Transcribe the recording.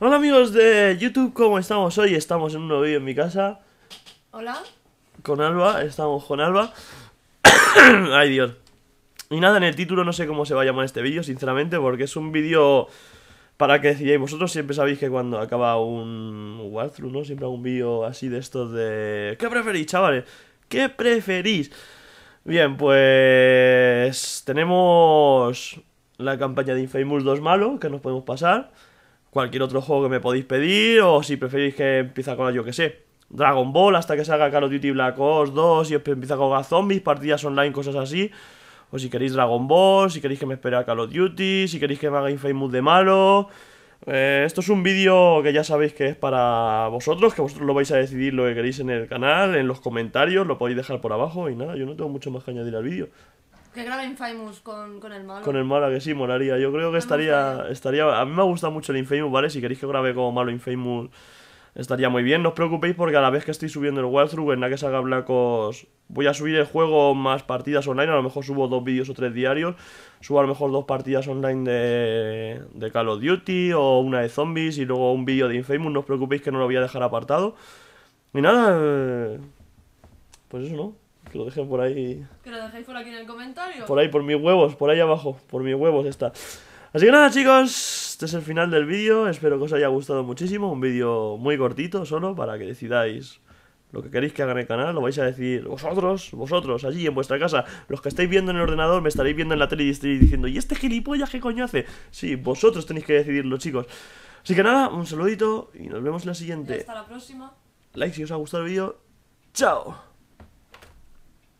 Hola amigos de YouTube, ¿cómo estamos hoy? Estamos en un nuevo vídeo en mi casa. Hola. Con Alba, estamos con Alba. Ay Dios. Y nada, en el título no sé cómo se va a llamar este vídeo, sinceramente, porque es un vídeo para que decidáis vosotros. Siempre sabéis que cuando acaba un walkthrough, ¿no? Siempre hago un vídeo así de estos de... ¿Qué preferís, chavales? ¿Qué preferís? Bien, pues... Tenemos la campaña de Infamous 2 malo, que nos podemos pasar cualquier otro juego que me podéis pedir o si preferís que empiece con, yo que sé, Dragon Ball hasta que salga Call of Duty Black Ops 2 y empieza con zombies, partidas online, cosas así. O si queréis Dragon Ball, si queréis que me espere a Call of Duty, si queréis que me haga Infamous de malo... Eh, esto es un vídeo que ya sabéis que es para vosotros, que vosotros lo vais a decidir lo que queréis en el canal, en los comentarios, lo podéis dejar por abajo y nada, yo no tengo mucho más que añadir al vídeo. Que grabe Infamous con, el malo. Con el malo, que sí, molaría. Yo creo que estaría, estaría... A mí me gusta mucho el Infamous, ¿vale? Si queréis que grabe como malo Infamous, estaría muy bien. No os preocupéis porque a la vez que estoy subiendo el walkthrough, en la que salga Blacos, voy a subir el juego más partidas online. A lo mejor subo dos vídeos o tres diarios. Subo a lo mejor dos partidas online de, de Call of Duty o una de zombies y luego un vídeo de Infamous. No os preocupéis que no lo voy a dejar apartado. Y nada... Eh, pues eso, ¿no? Que lo dejen por ahí. Que lo dejéis por aquí en el comentario. Por ahí, por mis huevos, por ahí abajo. Por mis huevos está. Así que nada, chicos. Este es el final del vídeo. Espero que os haya gustado muchísimo. Un vídeo muy cortito solo para que decidáis lo que queréis que haga en el canal, lo vais a decir vosotros, vosotros, allí en vuestra casa. Los que estáis viendo en el ordenador, me estaréis viendo en la tele y estaréis diciendo, ¿y este gilipollas qué coño hace? Sí, vosotros tenéis que decidirlo, chicos. Así que nada, un saludito y nos vemos en la siguiente. hasta la próxima. Like si os ha gustado el vídeo. ¡Chao!